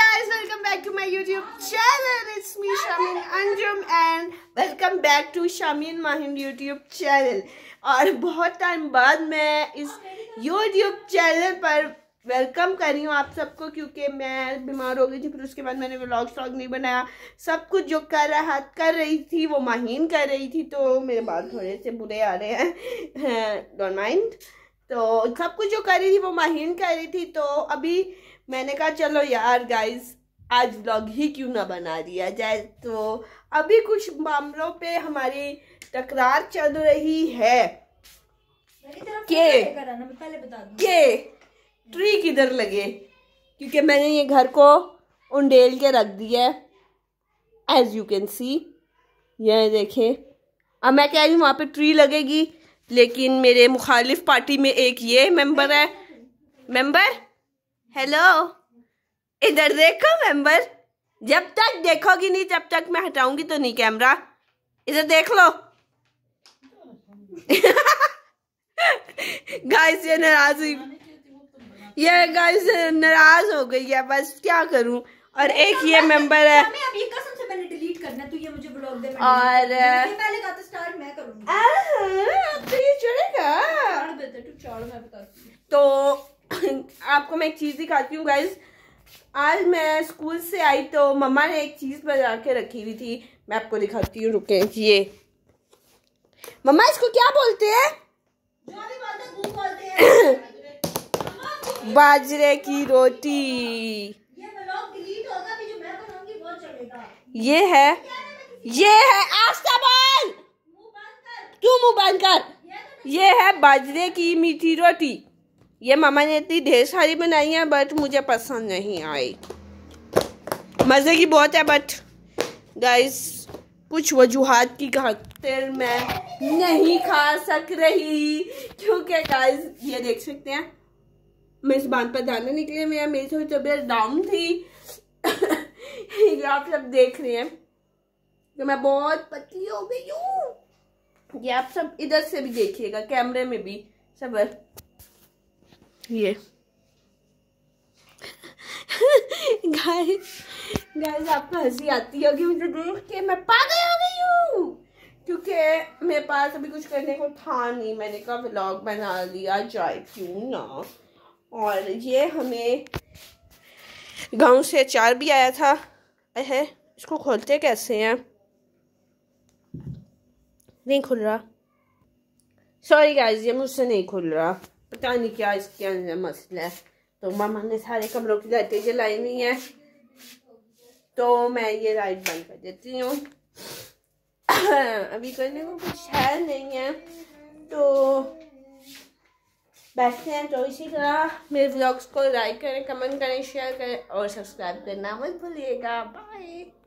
guys, welcome back to my YouTube channel. It's me Shamin Anjum and welcome back to Shamin Mahin YouTube channel. और बहुत time बाद मैं इस YouTube channel पर welcome कर रही हूँ आप सबको क्योंकि मैं बीमार हो गई थी फिर उसके बाद मैंने व्लॉग स्लॉग नहीं बनाया सब कुछ जो कर रहा कर रही थी वो माहिन कर रही थी तो मेरे बाल थोड़े से बुरे आ रहे हैं डोंट माइंड तो सब कुछ जो कर रही थी वो माहिन कर रही थी तो अभी मैंने कहा चलो यार गाइस आज व्लॉग ही क्यों ना बना दिया जाए तो अभी कुछ मामलों पे हमारी तकरार चल रही है के के ट्री किधर लगे क्योंकि मैंने ये घर को उंडेल के रख दिया है एज यू कैन सी यह देखें अब मैं कह रही हूँ वहाँ पे ट्री लगेगी लेकिन मेरे मुखालिफ पार्टी में एक ये मेंबर है मेंबर हेलो इधर देखो मेंबर जब तक देखोगी नहीं जब तक मैं हटाऊंगी तो नहीं कैमरा इधर देख लो गाइस ये नाराज हुई ये गाइस नाराज हो गई है बस क्या करूं और एक तो ये मेंबर तो है करना तू तो ये मुझे ब्लॉग दे और तो आपको मैं एक चीज़ दिखाती हूँ गाइज आज मैं स्कूल से आई तो मम्मा ने एक चीज़ बना के रखी हुई थी मैं आपको दिखाती हूँ रुके ये मम्मा इसको क्या बोलते हैं है। बाजरे की रोटी ये है ये है आस्था बोल तू मुंह बंद कर तो ये है बाजरे की मीठी रोटी ये मामा ने इतनी ढेर सारी बनाई है बट मुझे पसंद नहीं आई मज़े की बहुत है बट गाइस कुछ वजूहत की खातिर मैं नहीं खा सक रही क्योंकि गाइस ये देख सकते हैं मैं इस बांध पर दाने निकले मेरा मेरी थोड़ी तबीयत डाउन थी ये आप सब देख रहे हैं कि तो मैं बहुत पतली हो गई हूँ ये आप सब इधर से भी देखिएगा कैमरे में भी सबर ये गाइस गाइस आपको हंसी आती होगी मुझे देख के मैं पागल हो गई हूँ क्योंकि मेरे पास अभी कुछ करने को था नहीं मैंने कहा व्लॉग बना लिया जाए क्यों ना और ये हमें गांव से अचार भी आया था अह इसको खोलते कैसे हैं नहीं खुल रहा सॉरी गाइस ये मुझसे नहीं खुल रहा पता नहीं क्या इसके अंदर मसला है तो मामा ने सारे कमरों की लाइटें जलाई हुई है तो मैं ये लाइट बंद कर देती हूँ अभी करने को कुछ है नहीं है तो बैठते हैं तो इसी तरह मेरे ब्लॉग्स को लाइक करें कमेंट करें शेयर करें और सब्सक्राइब करना मत भूलिएगा बाय